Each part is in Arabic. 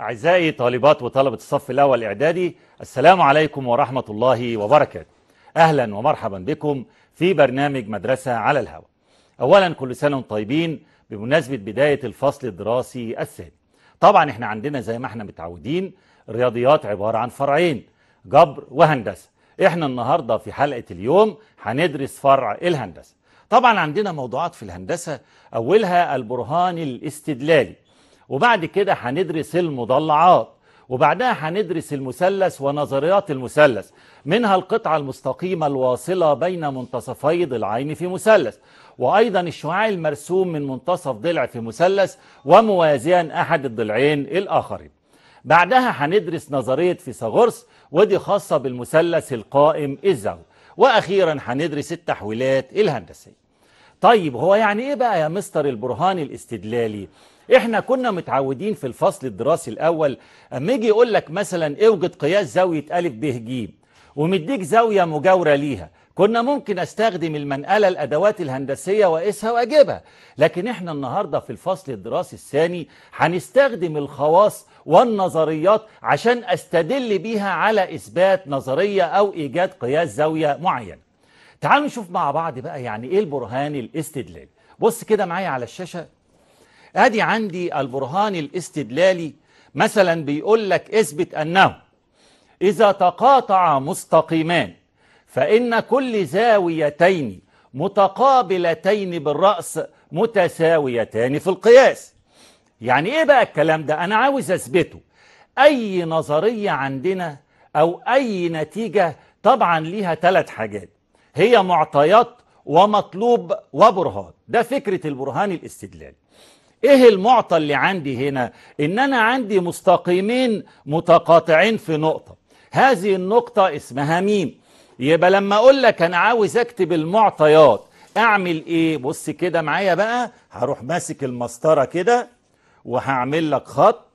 أعزائي طالبات وطلبة الصف الأول إعدادي السلام عليكم ورحمة الله وبركاته أهلا ومرحبا بكم في برنامج مدرسة على الهواء أولا كل سنة طيبين بمناسبة بداية الفصل الدراسي الثاني طبعا احنا عندنا زي ما احنا متعودين رياضيات عبارة عن فرعين جبر وهندسة احنا النهاردة في حلقة اليوم هندرس فرع الهندسة طبعا عندنا موضوعات في الهندسة أولها البرهان الاستدلالي وبعد كده هندرس المضلعات وبعدها هندرس المثلث ونظريات المثلث منها القطعة المستقيمة الواصلة بين منتصفي ضلعين في مثلث وأيضا الشعاع المرسوم من منتصف ضلع في مثلث وموازيان أحد الضلعين الآخرين بعدها هندرس نظرية فيثاغورس ودي خاصة بالمثلث القائم الزاوي وأخيرا هندرس التحويلات الهندسية طيب هو يعني ايه بقى يا مستر البرهان الاستدلالي احنا كنا متعودين في الفصل الدراسي الاول اما يجي يقول لك مثلا اوجد قياس زاويه ا ب ج ومديك زاويه مجاوره ليها كنا ممكن استخدم المنقله الادوات الهندسيه واقيسها واجيبها لكن احنا النهارده في الفصل الدراسي الثاني هنستخدم الخواص والنظريات عشان استدل بيها على اثبات نظريه او ايجاد قياس زاويه معين تعالوا نشوف مع بعض بقى يعني ايه البرهان الاستدلالي بص كده معايا على الشاشة ادي عندي البرهان الاستدلالي مثلا بيقول لك اثبت انه اذا تقاطع مستقيمان فان كل زاويتين متقابلتين بالرأس متساويتان في القياس يعني ايه بقى الكلام ده انا عاوز اثبته اي نظرية عندنا او اي نتيجة طبعا ليها ثلاث حاجات هي معطيات ومطلوب وبرهان ده فكرة البرهان الاستدلالي ايه المعطى اللي عندي هنا ان انا عندي مستقيمين متقاطعين في نقطة هذه النقطة اسمها ميم يبقى لما اقول لك انا عاوز اكتب المعطيات اعمل ايه بص كده معايا بقى هروح ماسك المسطرة كده وهعمل لك خط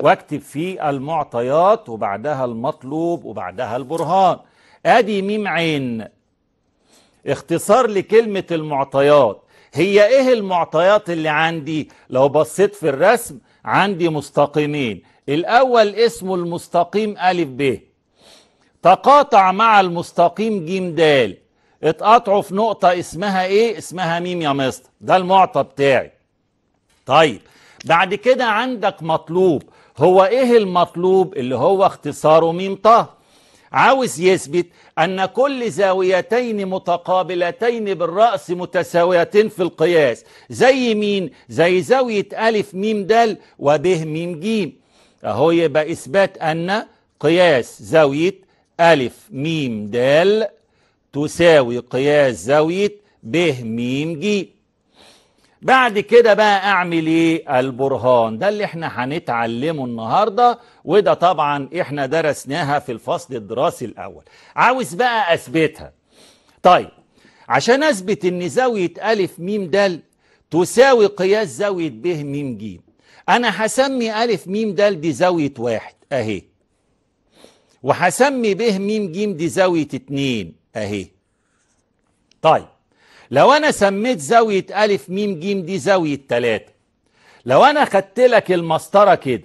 واكتب فيه المعطيات وبعدها المطلوب وبعدها البرهان ادي ميم عين اختصار لكلمة المعطيات هي ايه المعطيات اللي عندي لو بصيت في الرسم عندي مستقيمين الاول اسمه المستقيم الف ب تقاطع مع المستقيم ج د اتقطعوا في نقطة اسمها ايه اسمها ميم يا مستر ده المعطى بتاعي طيب بعد كده عندك مطلوب هو ايه المطلوب اللي هو اختصاره ميم طه عاوز يثبت أن كل زاويتين متقابلتين بالرأس متساويتين في القياس زي مين؟ زي زاوية ألف ميم دال وبه ميم جيم أهو يبقى إثبات أن قياس زاوية ألف ميم دال تساوي قياس زاوية ب ميم جيم بعد كده بقى اعمل ايه البرهان ده اللي احنا هنتعلمه النهارده وده طبعا احنا درسناها في الفصل الدراسي الاول عاوز بقى اثبتها طيب عشان اثبت ان زاويه الف ميم دال تساوي قياس زاويه ب ميم ج انا هسمي الف ميم دال دي زاويه واحد اهي وهسمي ب ميم ج دي زاويه اتنين اهي طيب لو انا سميت زاوية الف ميم جيم دي زاوية تلاتة لو انا خدت لك المسطرة كده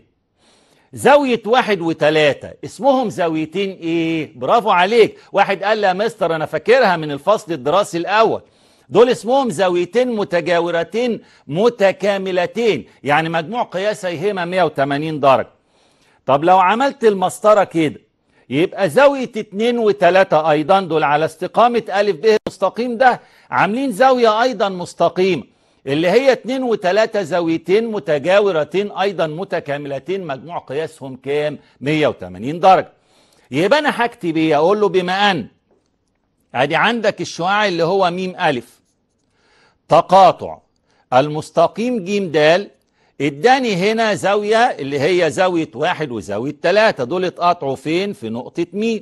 زاوية واحد وتلاتة اسمهم زاويتين ايه برافو عليك واحد قال لي يا مستر انا فاكرها من الفصل الدراسي الاول دول اسمهم زاويتين متجاورتين متكاملتين يعني مجموع قياسيهما 180 درجة طب لو عملت المسطرة كده يبقى زاوية 2 و3 أيضا دول على استقامة ألف ب مستقيم ده عاملين زاوية أيضا مستقيمة اللي هي اتنين وتلاتة زاويتين متجاورتين أيضا متكاملتين مجموع قياسهم كام 180 درجة يبقى أنا حاجتي بيه أقول له بما أن أدي عندك الشعاع اللي هو ميم ألف تقاطع المستقيم جيم دال اداني هنا زاوية اللي هي زاوية واحد وزاوية تلاتة دول اتقاطعوا فين في نقطة م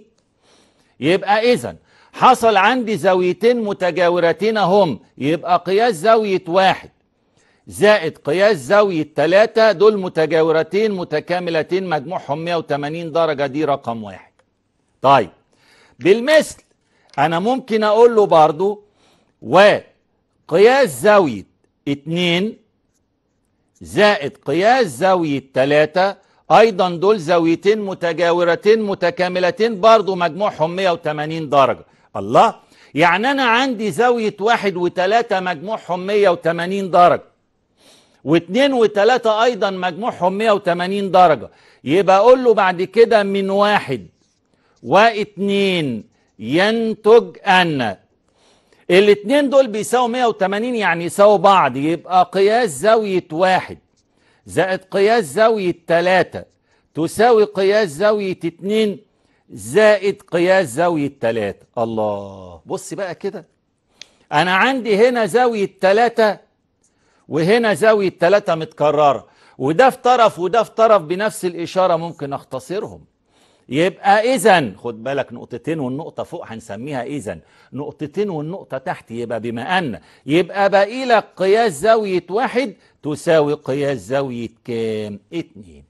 يبقى إذن حصل عندي زاويتين متجاورتين هم يبقى قياس زاوية واحد زائد قياس زاوية ثلاثة دول متجاورتين متكاملتين مجموعهم 180 درجة دي رقم واحد طيب بالمثل أنا ممكن أقول له برضو وقياس زاوية 2 زائد قياس زاوية 3 أيضا دول زاويتين متجاورتين متكاملتين برضو مجموعهم 180 درجة الله يعني أنا عندي زاوية واحد وتلاتة مجموعهم 180 درجة واثنين وتلاتة أيضا مجموعهم 180 درجة يبقى أقول له بعد كده من واحد واثنين ينتج أن الاثنين دول بيساووا 180 يعني يساووا بعض يبقى قياس زاوية واحد زائد قياس زاوية تلاتة تساوي قياس زاوية اتنين زائد قياس زاوية 3 الله بص بقى كده أنا عندي هنا زاوية 3 وهنا زاوية 3 متكررة وده في طرف وده في طرف بنفس الإشارة ممكن أختصرهم يبقى إذا خد بالك نقطتين والنقطة فوق هنسميها إذا نقطتين والنقطة تحت يبقى بما أن يبقى باقي لك قياس زاوية واحد تساوي قياس زاوية كام؟ اتنين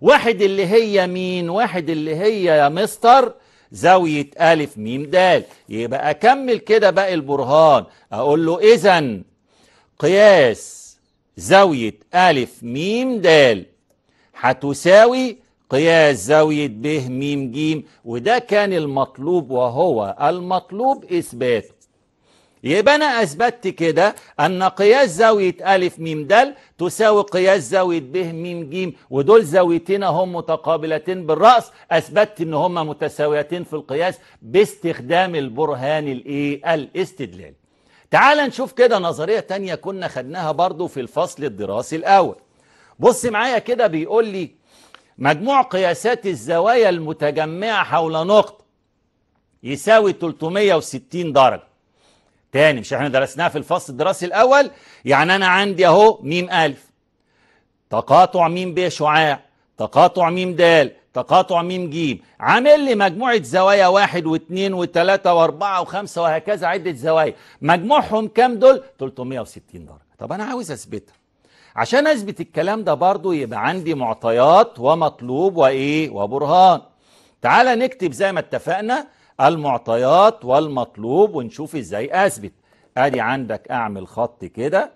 واحد اللي هي مين واحد اللي هي يا مستر زاوية ألف ميم دال يبقى أكمل كده بقى البرهان أقول له إذا قياس زاوية ألف ميم دال هتساوي قياس زاوية ب ميم جيم وده كان المطلوب وهو المطلوب إثباته يبقى أنا أثبتت كده أن قياس زاوية ألف م د تساوي قياس زاوية ب م ج ودول زاويتين هم متقابلتين بالرأس أثبتت أن هما متساويتين في القياس باستخدام البرهان الإيه الاستدلال تعال نشوف كده نظرية تانية كنا خدناها برضو في الفصل الدراسي الأول بص معايا كده بيقول لي مجموع قياسات الزوايا المتجمعة حول نقطة يساوي 360 درجة تاني مش احنا درسناها في الفصل الدراسي الاول يعني انا عندي اهو ميم الف تقاطع ميم ب شعاع تقاطع ميم د تقاطع ميم ج عامل لي مجموعه زوايا واحد واثنين وثلاثه واربعه وخمسه وهكذا عده زوايا مجموعهم كام دول 360 درجه طب انا عاوز اثبتها عشان اثبت الكلام ده برضو يبقى عندي معطيات ومطلوب وايه وبرهان تعالى نكتب زي ما اتفقنا المعطيات والمطلوب ونشوف ازاي اثبت ادي عندك اعمل خط كده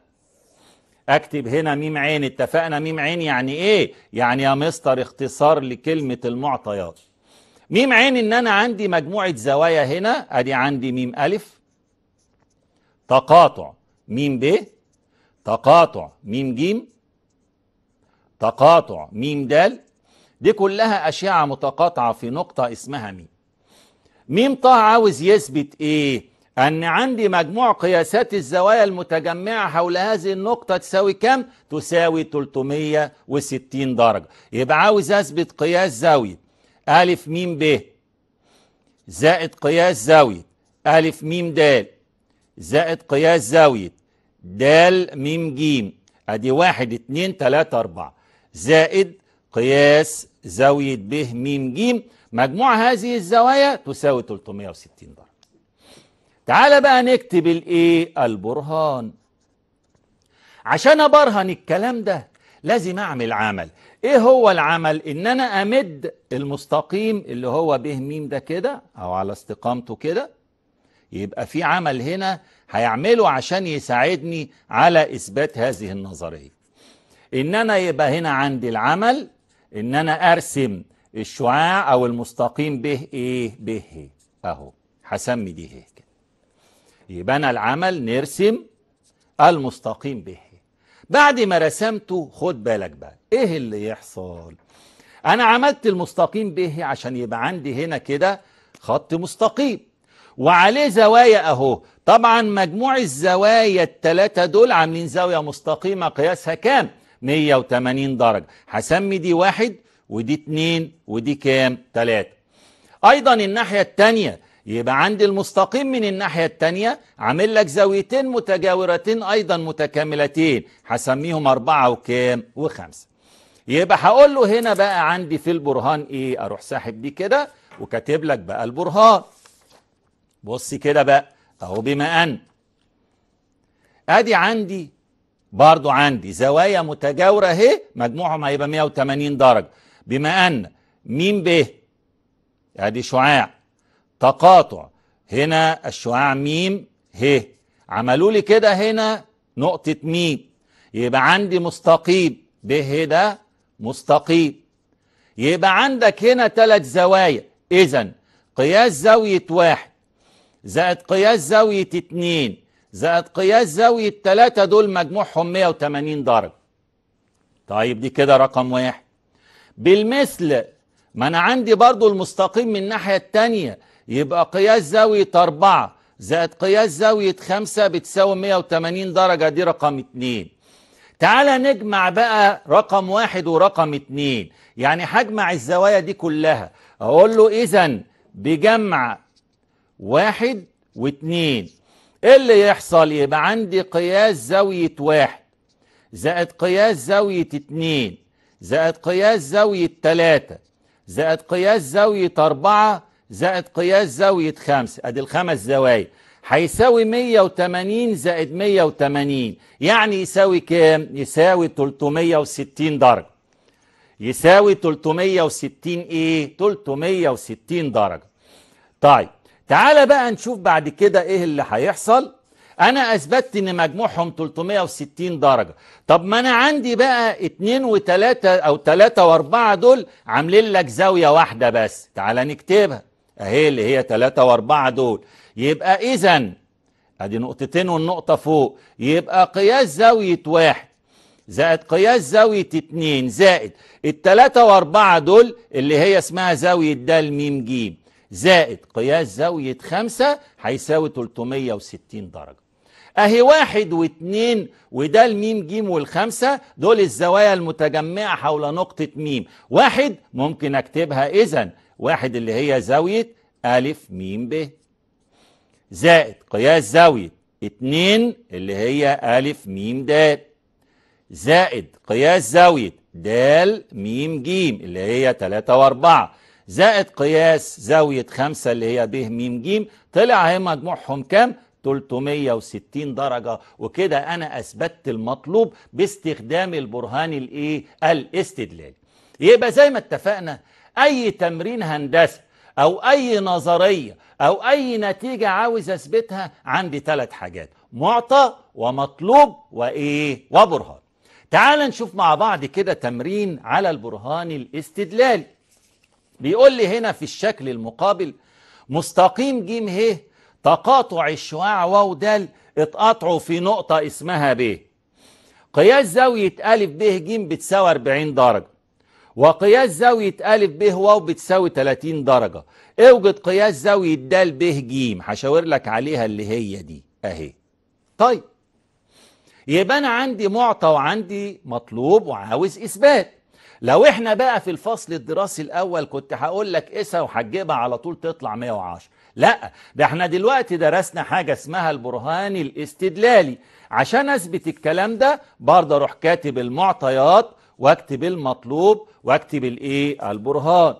اكتب هنا ميم عين اتفقنا ميم عين يعني ايه يعني يا مستر اختصار لكلمة المعطيات ميم عين ان انا عندي مجموعة زوايا هنا ادي عندي ميم الف تقاطع ميم ب تقاطع ميم ج تقاطع ميم د دي كلها اشعة متقاطعة في نقطة اسمها ميم ميم طه عاوز يثبت ايه ان عندي مجموع قياسات الزوايا المتجمعة حول هذه النقطة تساوي كام تساوي 360 درجة يبقى عاوز اثبت قياس زاوية الف ميم ب زائد قياس زاوية الف ميم د زائد قياس زاوية د ميم ج ادي واحد اتنين تلاتة اربعة زائد قياس زاوية ب ميم ج مجموع هذه الزوايا تساوي 360 درجة تعال بقى نكتب الايه البرهان عشان ابرهن الكلام ده لازم اعمل عمل ايه هو العمل ان انا امد المستقيم اللي هو به ميم ده كده او على استقامته كده يبقى في عمل هنا هيعمله عشان يساعدني على اثبات هذه النظريه ان انا يبقى هنا عندي العمل ان انا ارسم الشعاع او المستقيم به ايه به اهو هسمي دي هي إيه كده يبقى انا العمل نرسم المستقيم به بعد ما رسمته خد بالك بقى ايه اللي يحصل انا عملت المستقيم به عشان يبقى عندي هنا كده خط مستقيم وعليه زوايا اهو طبعا مجموع الزوايا التلاتة دول عاملين زاوية مستقيمة قياسها كام 180 درجة هسمي دي واحد ودي اتنين ودي كام تلاتة ايضا الناحية التانية يبقى عند المستقيم من الناحية التانية عامل لك زاويتين متجاورتين ايضا متكاملتين هسميهم اربعة وكام وخمسة يبقى هقول له هنا بقى عندي في البرهان ايه اروح ساحب دي كده وكاتب لك بقى البرهان بص كده بقى اهو بما ان ادي عندي برضو عندي زوايا متجاورة اهي مجموعهم هيبقى 180 درجة بما أن ميم ب ادي شعاع تقاطع هنا الشعاع ميم ه عملوا لي كده هنا نقطة ميم يبقى عندي مستقيم ب ه ده مستقيم يبقى عندك هنا ثلاث زوايا إذا قياس زاوية واحد زائد قياس زاوية اتنين زائد قياس زاوية تلاتة دول مجموعهم 180 درجة طيب دي كده رقم واحد بالمثل ما انا عندي برضو المستقيم من الناحية التانية يبقى قياس زاوية أربعة زائد قياس زاوية خمسة بتساوي 180 درجة دي رقم اتنين تعال نجمع بقى رقم واحد ورقم اتنين يعني هجمع الزوايا دي كلها اقول له اذا بجمع واحد واتنين ايه اللي يحصل يبقى عندي قياس زاوية واحد زائد قياس زاوية اتنين زائد قياس زاوية 3 زائد قياس زاوية 4 زائد قياس زاوية 5 أدي الخمس زوايا هيساوي 180 زائد 180 يعني يساوي كام؟ يساوي 360 درجة يساوي 360 إيه؟ 360 درجة طيب تعالى بقى نشوف بعد كده إيه اللي هيحصل انا اثبتت ان مجموعهم 360 درجه طب ما انا عندي بقى 2 و3 او 3 و4 دول عاملين لك زاويه واحده بس تعال نكتبها اهي اللي هي 3 و4 دول يبقى اذا ادي نقطتين والنقطه فوق يبقى قياس زاويه واحد زائد قياس زاوية اتنين زائد التلاتة واربعة دول اللي هي اسمها زاوية دال ميم جيم زائد قياس زاوية خمسة هيساوي 360 درجة اهي واحد واتنين وده الميم جيم والخمسة دول الزوايا المتجمعة حول نقطة ميم واحد ممكن اكتبها اذا واحد اللي هي زاوية ألف ميم ب زائد قياس زاوية اتنين اللي هي ألف ميم د زائد قياس زاوية د ميم ج اللي هي تلاتة واربعة زائد قياس زاوية خمسة اللي هي ب ميم ج طلع هي مجموعهم كام؟ 360 درجة وكده أنا أثبتت المطلوب باستخدام البرهان الإيه؟ الاستدلالي يبقى زي ما اتفقنا أي تمرين هندسة أو أي نظرية أو أي نتيجة عاوز أثبتها عندي ثلاث حاجات معطى ومطلوب وإيه؟ وبرهان تعال نشوف مع بعض كده تمرين على البرهان الاستدلالي بيقول لي هنا في الشكل المقابل مستقيم جيم ه تقاطع الشعاع واو دال اتقطعوا في نقطة اسمها ب قياس زاوية ألف ب ج بتساوي 40 درجة وقياس زاوية ألف ب واو بتساوي 30 درجة اوجد قياس زاوية د ب ج هشاور لك عليها اللي هي دي اهي طيب يبقى أنا عندي معطى وعندي مطلوب وعاوز إثبات لو احنا بقى في الفصل الدراسي الاول كنت هقول لك قيسها وهتجيبها على طول تطلع 110 لا ده احنا دلوقتي درسنا حاجة اسمها البرهان الاستدلالي عشان اثبت الكلام ده برضه اروح كاتب المعطيات واكتب المطلوب واكتب الايه البرهان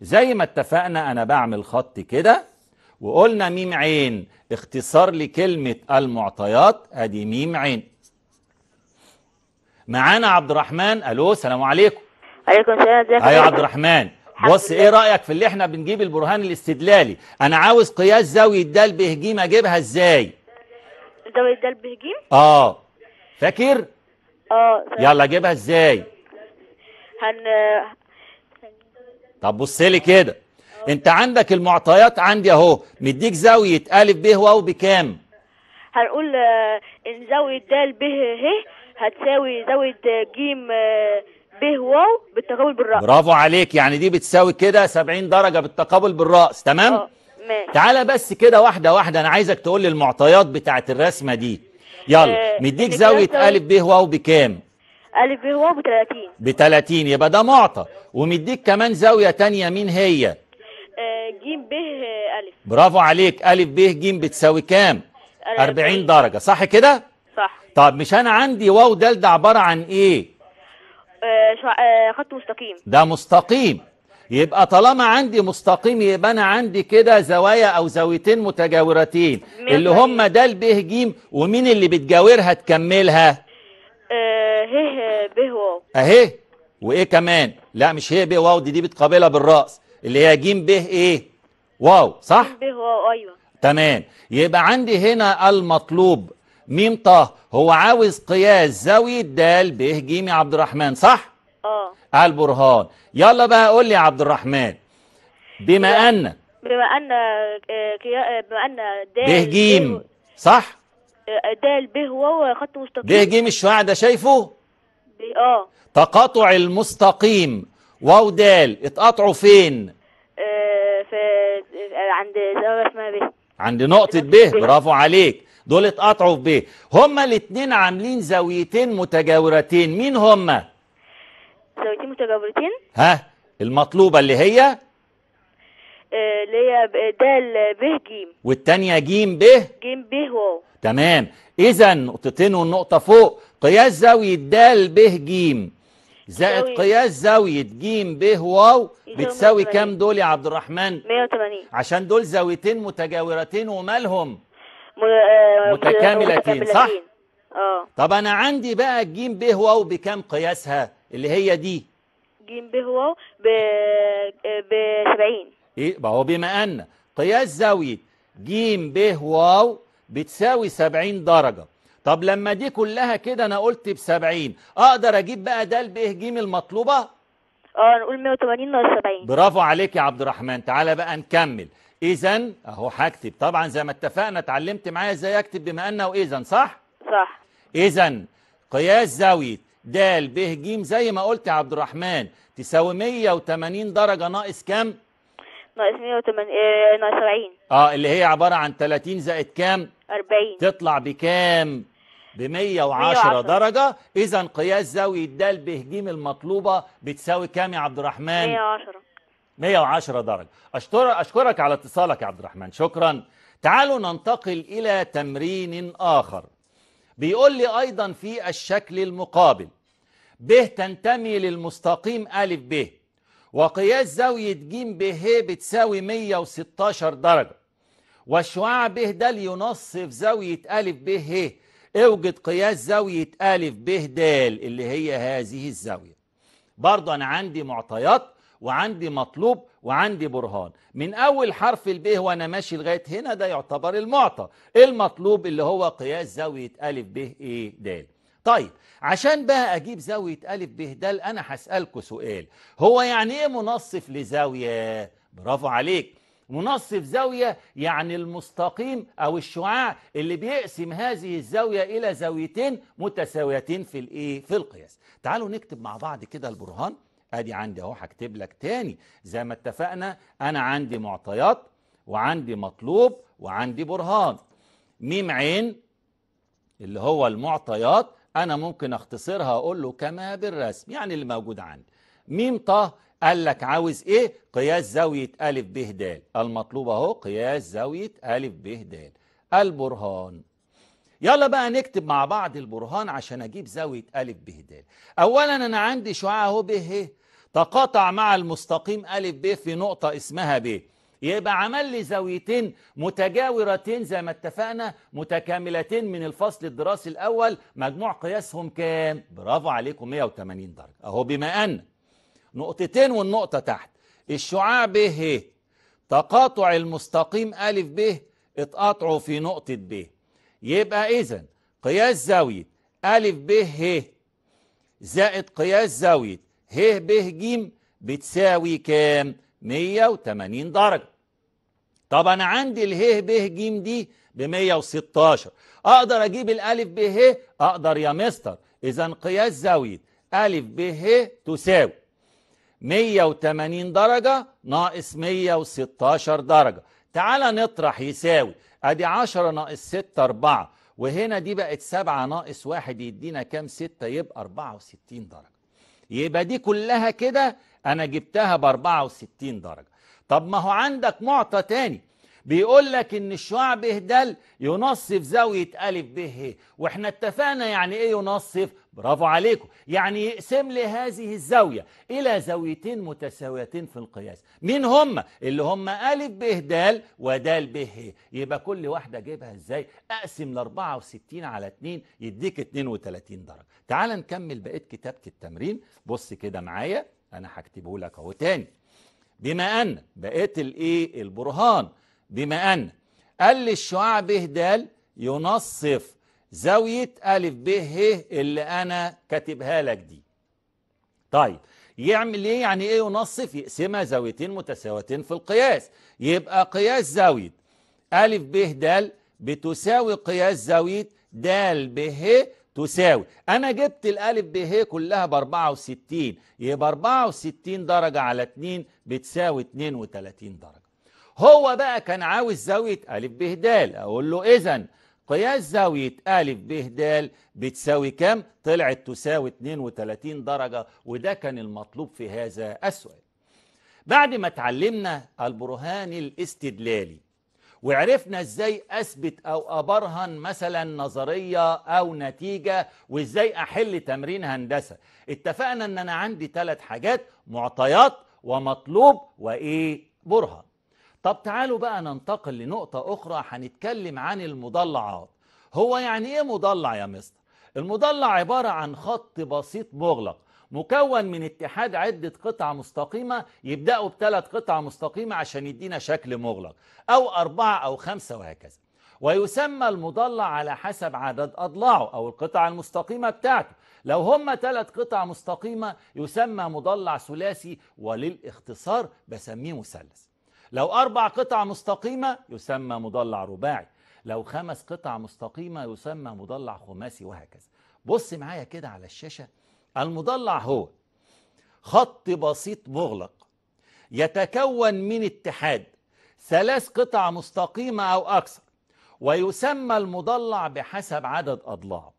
زي ما اتفقنا انا بعمل خط كده وقلنا ميم عين اختصار لكلمة المعطيات ادي ميم عين معانا عبد الرحمن الو السلام عليكم عليكم السلام ازيك يا عبد الرحمن بص ايه رايك في اللي احنا بنجيب البرهان الاستدلالي انا عاوز قياس زاويه د بهجيم اجيبها ازاي زاويه د بهجيم اه فاكر اه يلا اجيبها ازاي هن طب بص لي كده انت عندك المعطيات عندي اهو مديك زاويه ا ب واو بكام هنقول آه، ان زاويه د ب ه هتساوي زاويه آه، ج ب واو بالتقابل بالراس برافو عليك يعني دي بتساوي كده 70 درجة بالتقابل بالراس تمام اه ماشي تعالى بس كده واحدة واحدة أنا عايزك تقول لي المعطيات بتاعت الرسمة دي يلا آه مديك زاوية أ ب واو بكام؟ أ ب واو ب 30 ب 30 يبقى ده معطى ومديك كمان زاوية تانية مين هي؟ آه ج ب أ برافو عليك أ ب ج بتساوي كام؟ 40 درجة صح كده؟ صح طب مش أنا عندي واو دال ده عبارة عن إيه؟ آه، آه، خط مستقيم ده مستقيم يبقى طالما عندي مستقيم يبقى انا عندي كده زوايا او زاويتين متجاورتين اللي هم ال ب ج ومين اللي بتجاورها تكملها اه ه ب واو اهي وايه كمان لا مش هي ب واو دي دي بتقابلها بالراس اللي هي ج ب ايه واو صح ب واو ايوه تمام يبقى عندي هنا المطلوب ميم طه هو عاوز قياس زاوية د ب ج يا عبد الرحمن صح؟ اه البرهان يلا بقى قول لي يا عبد الرحمن بما أن بما أن آه، آه، بما أن د ب ج صح؟ د ب واو خط مستقيم ب ج الشعاع ده شايفه؟ اه تقاطع المستقيم واو د اتقطعوا فين؟ ااا آه، في عند زاويه اسمها ب عند نقطة ب برافو عليك دول اتقطعوا في بيه هما الاثنين عاملين زاويتين متجاورتين مين هما زاويتين متجاورتين ها المطلوبه اللي هي آه، اللي هي د ب ج والثانيه ج ب ج ب واو تمام اذا نقطتين والنقطه فوق قياس زاويه د ب ج زائد قياس زاوية ج ب واو إيه بتساوي كام دول يا عبد الرحمن 180 عشان دول زاويتين متجاورتين ومالهم آه، متكاملتين صح اه طب انا عندي بقى الجيم ب واو بكام قياسها اللي هي دي جيم ب واو ب آه، ب 70 ايه ما هو بما ان قياس زاويه جيم ب واو بتساوي 70 درجه طب لما دي كلها كده انا قلت ب 70 اقدر اجيب بقى ده ب ج المطلوبه اه نقول 180 ناقص 70 برافو عليك يا عبد الرحمن تعالى بقى نكمل اذا اهو هكتب طبعا زي ما اتفقنا اتعلمت معايا ازاي اكتب بما انه اذا صح صح اذا قياس زاويه د ب ج زي ما قلت يا عبد الرحمن تساوي 180 درجه ناقص كام ناقص 180 آه، ناقص 70 اه اللي هي عباره عن 30 زائد كام 40 تطلع بكام ب 110 درجة إذا قياس زاوية د ب ج المطلوبة بتساوي كام يا عبد الرحمن؟ 110 110 درجة أشكر أشكرك على اتصالك يا عبد الرحمن شكرا تعالوا ننتقل إلى تمرين آخر بيقول لي أيضا في الشكل المقابل ب تنتمي للمستقيم أ ب وقياس زاوية ج ب ه بتساوي 116 درجة والشعاع ب د ينصف زاوية أ ب ه اوجد قياس زاوية أ ب د اللي هي هذه الزاوية برضه أنا عندي معطيات وعندي مطلوب وعندي برهان من اول حرف الب وانا ماشي لغايه هنا ده يعتبر المعطى إيه المطلوب اللي هو قياس زاويه ا ب ايه د طيب عشان بقى اجيب زاويه ا ب د انا هسالكوا سؤال هو يعني ايه منصف لزاويه برافو عليك منصف زاوية يعني المستقيم أو الشعاع اللي بيقسم هذه الزاوية إلى زاويتين متساويتين في الإيه؟ في القياس. تعالوا نكتب مع بعض كده البرهان ادي عندي اهو هكتب لك تاني زي ما اتفقنا انا عندي معطيات وعندي مطلوب وعندي برهان ميم عين اللي هو المعطيات انا ممكن اختصرها اقول له كما بالرسم يعني اللي موجود عندي ميم طه قال لك عاوز ايه قياس زاويه ا ب د المطلوب اهو قياس زاويه ا ب د البرهان يلا بقى نكتب مع بعض البرهان عشان اجيب زاويه ا ب د اولا انا عندي شعاع اهو ب تقاطع مع المستقيم ألف ب في نقطة اسمها ب يبقى عمل لي زاويتين متجاورتين زي ما اتفقنا متكاملتين من الفصل الدراسي الأول مجموع قياسهم كام؟ برافو عليكم 180 درجة أهو بما أن نقطتين والنقطة تحت الشعاع ب ه تقاطع المستقيم أ ب اتقاطعوا في نقطة ب يبقى إذا قياس زاوية أ ب ه زائد قياس زاوية ه ب ج بتساوي كام 180 درجة طب أنا عندي اله ب ج دي ب 116 أقدر أجيب الألف ب ه أقدر يا مستر إذا قياس زاوية أ ب ه تساوي 180 درجة ناقص 116 درجة تعالى نطرح يساوي أدي 10 ناقص 6 4 وهنا دي بقت 7 ناقص 1 يدينا كام 6 يبقى 64 درجة يبقى دي كلها كده أنا جبتها ب 64 درجة طب ما هو عندك معطى تاني بيقول لك ان الشعاع د دال ينصف زاويه ا ب ه واحنا اتفقنا يعني ايه ينصف برافو عليكم يعني يقسم لي هذه الزاويه الى زاويتين متساويتين في القياس مين هم اللي هم ا ب د ودال ب ه يبقى كل واحده اجيبها ازاي اقسم ل 64 على 2 يديك 32 درجه تعال نكمل بقيه كتابه التمرين بص كده معايا انا هكتبه لك اهو تاني بما ان بقيه الايه البرهان بما أن قال الشعاع ب د ينصف زاوية ألف ب ه اللي أنا كاتبها لك دي طيب يعمل ايه يعني ايه ينصف يقسمها زاويتين متساويتين في القياس يبقى قياس زاوية أ ب د بتساوي قياس زاوية د ب ه تساوي أنا جبت الألف ب ه كلها ب 64 يبقى 64 درجة على 2 بتساوي 32 درجة هو بقى كان عاوز زاوية أ ب د أقول له إذا قياس زاوية أ ب د بتساوي كام؟ طلعت تساوي 32 درجة وده كان المطلوب في هذا السؤال بعد ما اتعلمنا البرهان الاستدلالي وعرفنا ازاي اثبت او ابرهن مثلا نظريه او نتيجه وازاي احل تمرين هندسه اتفقنا ان انا عندي ثلاث حاجات معطيات ومطلوب وايه برهن طب تعالوا بقى ننتقل لنقطة أخرى هنتكلم عن المضلعات هو يعني إيه مضلع يا مستر؟ المضلع عبارة عن خط بسيط مغلق مكون من اتحاد عدة قطع مستقيمة يبدأوا بثلاث قطع مستقيمة عشان يدينا شكل مغلق أو أربعة أو خمسة وهكذا ويسمى المضلع على حسب عدد أضلاعه أو القطع المستقيمة بتاعته لو هم ثلاث قطع مستقيمة يسمى مضلع ثلاثي وللاختصار بسميه مثلث لو أربع قطع مستقيمة يسمى مضلع رباعي لو خمس قطع مستقيمة يسمى مضلع خماسي وهكذا بص معايا كده على الشاشة المضلع هو خط بسيط مغلق يتكون من اتحاد ثلاث قطع مستقيمة أو أكثر ويسمى المضلع بحسب عدد أضلاعه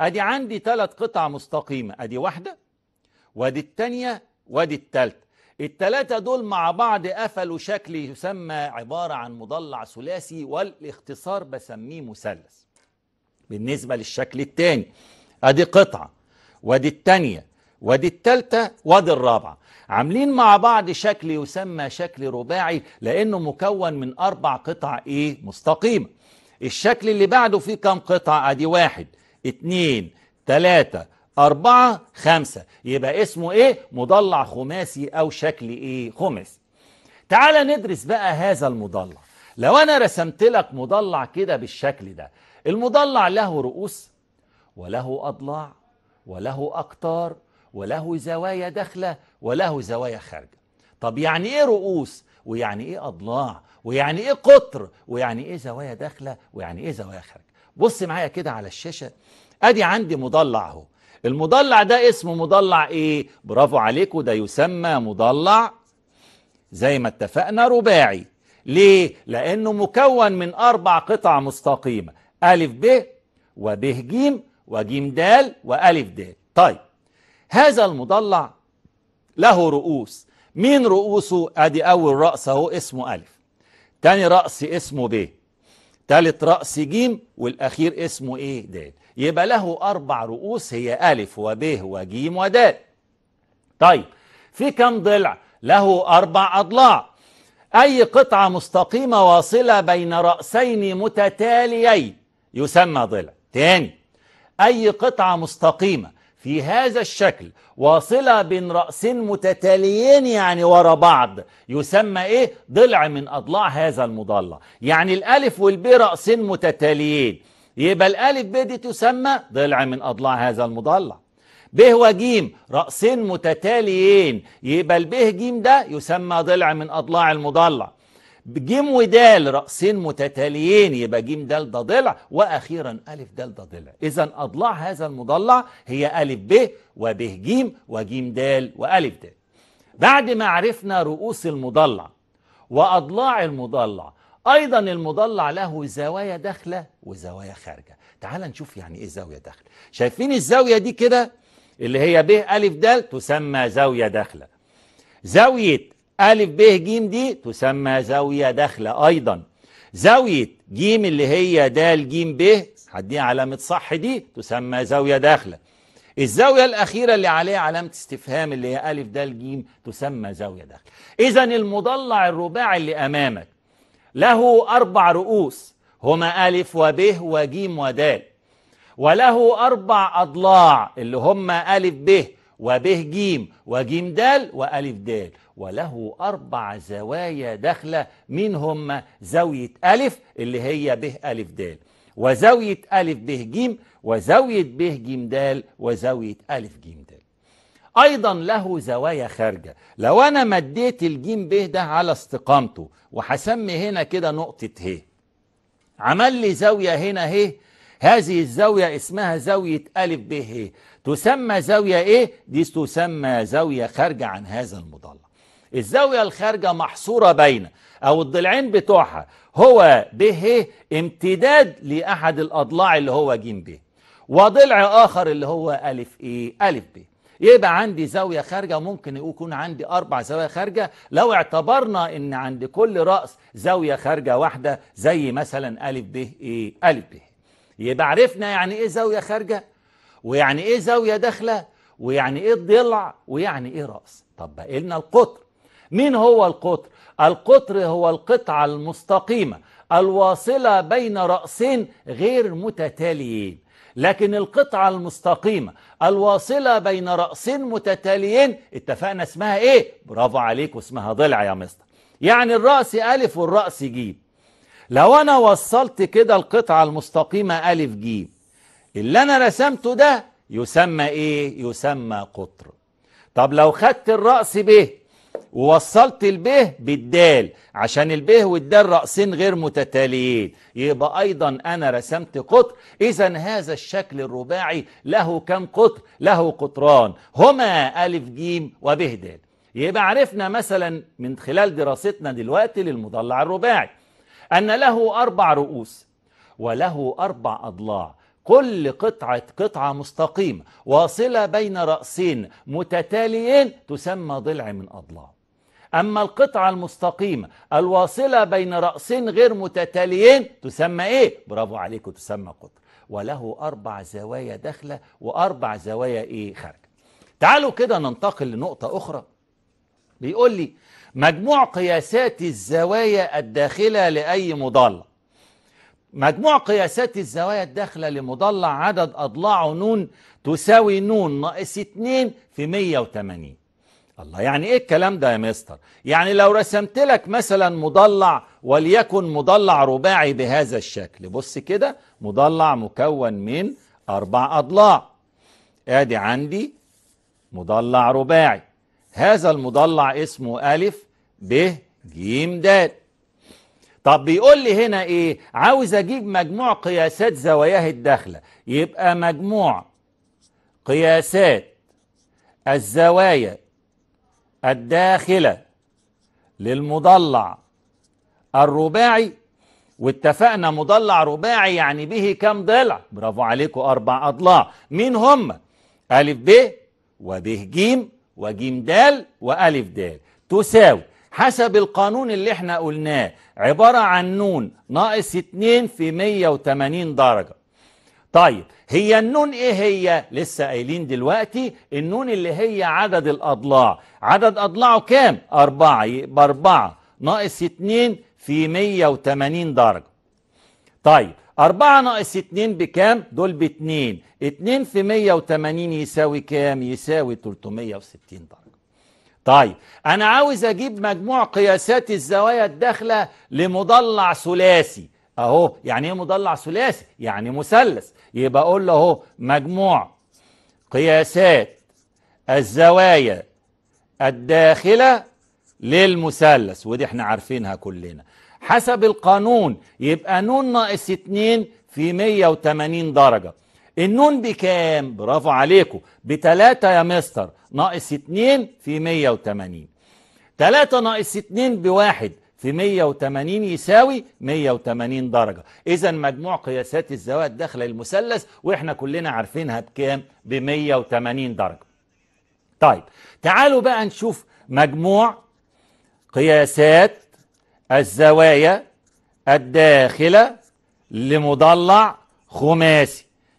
أدي عندي ثلاث قطع مستقيمة أدي واحدة وادي التانية وادي التالتة التلاتة دول مع بعض قفلوا شكل يسمى عبارة عن مضلع ثلاثي والاختصار بسميه مثلث بالنسبة للشكل التاني ادي قطعة وادي التانية وادي التالتة وادي الرابعة عاملين مع بعض شكل يسمى شكل رباعي لانه مكون من اربع قطع ايه مستقيمة الشكل اللي بعده فيه كام قطعة ادي واحد اتنين تلاتة أربعة خمسة يبقى اسمه إيه؟ مضلع خماسي أو شكل إيه؟ خماسي تعال ندرس بقى هذا المضلع لو أنا رسمت لك مضلع كده بالشكل ده المضلع له رؤوس وله أضلاع وله أقطار وله زوايا داخلة وله زوايا خارجة طب يعني إيه رؤوس ويعني إيه أضلاع ويعني إيه قطر ويعني إيه زوايا داخلة ويعني إيه زوايا خارجة بص معايا كده على الشاشة أدي عندي مضلع أهو المضلع ده اسمه مضلع ايه برافو عليك ده يسمى مضلع زي ما اتفقنا رباعي ليه لانه مكون من اربع قطع مستقيمه الف ب وب ج وج د والف د طيب هذا المضلع له رؤوس مين رؤوسه ادي اول راس اهو اسمه الف تاني راس اسمه ب تالت راس ج والاخير اسمه ايه د يبقى له أربع رؤوس هي ألف ج وجيم ودال طيب في كم ضلع؟ له أربع أضلاع أي قطعة مستقيمة واصلة بين رأسين متتاليين يسمى ضلع تاني أي قطعة مستقيمة في هذا الشكل واصلة بين رأسين متتاليين يعني ورا بعض يسمى إيه؟ ضلع من أضلاع هذا المضلع يعني الألف والبي رأسين متتاليين يبقى الالف ب دي تسمى ضلع من اضلاع هذا المضلع ب ج رأسين متتاليين يبقى ب ج ده يسمى ضلع من أضلاع المضلع و د رأسين متتاليين يبقى ج د ده ضلع وأخيرا ألف د ده ضلع إذا أضلاع هذا المضلع هي ألف ب و و ج د و ا د بعد ما عرفنا رؤوس المضلع وأضلاع المضلع أيضا المضلع له زوايا داخلة وزوايا خارجة تعال نشوف يعني إيه زاوية داخلة شايفين الزاوية دي كده اللي هي ب ألف د تسمى زاوية داخلة زاوية ألف ب ج دي تسمى زاوية داخلة أيضا زاوية ج اللي هي د ج ب هديها علامة صح دي تسمى زاوية داخلة الزاوية الأخيرة اللي عليها علامة استفهام اللي هي ألف د ج تسمى زاوية داخلة إذا المضلع الرباعي اللي أمامك له أربع رؤوس هما ألف وب وجيم ودال وله أربع أضلاع اللي هما ألف ب وبه جيم وجيم دال وألف دال وله أربع زوايا داخلة منهم زاوية ألف اللي هي به ألف دال وزاوية ألف به جيم وزاوية به جيم دال وزاوية ألف جيم دال ايضا له زوايا خارجه لو انا مديت الجيم ب ده على استقامته وهسمي هنا كده نقطه ه عمل لي زاويه هنا ه هذه الزاويه اسمها زاويه ا ب ه تسمى زاويه ايه دي تسمى زاويه خارجه عن هذا المضلع الزاويه الخارجه محصوره بين او الضلعين بتوعها هو ب ه امتداد لاحد الاضلاع اللي هو ج ب وضلع اخر اللي هو ا ايه ا ب يبقى عندي زاوية خارجة ممكن يكون عندي أربع زوايا خارجة لو اعتبرنا إن عند كل رأس زاوية خارجة واحدة زي مثلا ألف ب إيه ألف ب يبقى عرفنا يعني إيه زاوية خارجة ويعني إيه زاوية داخلة ويعني إيه الضلع ويعني إيه رأس طب بقى لنا القطر مين هو القطر القطر هو القطعة المستقيمة الواصلة بين رأسين غير متتاليين لكن القطعة المستقيمة الواصلة بين رأسين متتاليين اتفقنا اسمها ايه برافو عليك واسمها ضلع يا مستر يعني الرأس ألف والرأس جيم لو أنا وصلت كده القطعة المستقيمة ألف جيم اللي أنا رسمته ده يسمى ايه يسمى قطر طب لو خدت الرأس به ووصلت الب بالدال عشان الب والدال رأسين غير متتاليين يبقى أيضا أنا رسمت قطر إذا هذا الشكل الرباعي له كم قطر له قطران هما ألف جيم ب د يبقى عرفنا مثلا من خلال دراستنا دلوقتي للمضلع الرباعي أن له أربع رؤوس وله أربع أضلاع كل قطعة قطعة مستقيمة واصلة بين رأسين متتاليين تسمى ضلع من أضلاع أما القطعة المستقيمة الواصلة بين رأسين غير متتاليين تسمى إيه؟ برافو عليكم تسمى قطر وله أربع زوايا داخلة وأربع زوايا إيه خارجة تعالوا كده ننتقل لنقطة أخرى بيقول لي مجموع قياسات الزوايا الداخلة لأي مضلع مجموع قياسات الزوايا الداخلة لمضلع عدد أضلاعه نون تساوي نون ناقص 2 في 180 الله يعني ايه الكلام ده يا مستر يعني لو رسمت لك مثلا مضلع وليكن مضلع رباعي بهذا الشكل بص كده مضلع مكون من أربع أضلاع ادي عندي مضلع رباعي هذا المضلع اسمه ألف ب ج د طب بيقول لي هنا ايه عاوز اجيب مجموع قياسات زواياه الداخله يبقى مجموع قياسات الزوايا الداخله للمضلع الرباعي واتفقنا مضلع رباعي يعني به كم ضلع برافو عليكم اربع اضلاع مين هم ا ب وب ج وج د والف د تساوي حسب القانون اللي احنا قلناه عبارة عن نون ناقص 2 في 180 درجة طيب هي النون ايه هي لسه قايلين دلوقتي النون اللي هي عدد الاضلاع عدد اضلاعه كام اربعة يبقى اربعة ناقص 2 في 180 درجة طيب 4 ناقص 2 بكام دول باتنين 2 في 180 يساوي كام يساوي 360 درجة طيب أنا عاوز أجيب مجموع قياسات الزوايا الداخلة لمضلع ثلاثي أهو يعني إيه مضلع ثلاثي؟ يعني مثلث يبقى أقول له أهو مجموع قياسات الزوايا الداخلة للمثلث ودي احنا عارفينها كلنا حسب القانون يبقى نون ناقص 2 في 180 درجة النون بكام برافو عليكم بتلاتة يا مستر ناقص اتنين في مية وتمانين تلاتة ناقص اتنين بواحد في 180 يساوي 180 درجة إذا مجموع قياسات الزوايا داخل المثلث وإحنا كلنا عارفينها بكام ب 180 درجة طيب تعالوا بقى نشوف مجموع قياسات الزوايا الداخلة لمضلع خماسي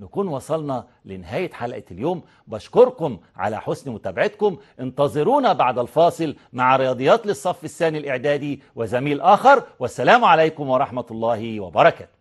نكون وصلنا لنهاية حلقة اليوم بشكركم على حسن متابعتكم انتظرونا بعد الفاصل مع رياضيات للصف الثاني الإعدادي وزميل آخر والسلام عليكم ورحمة الله وبركاته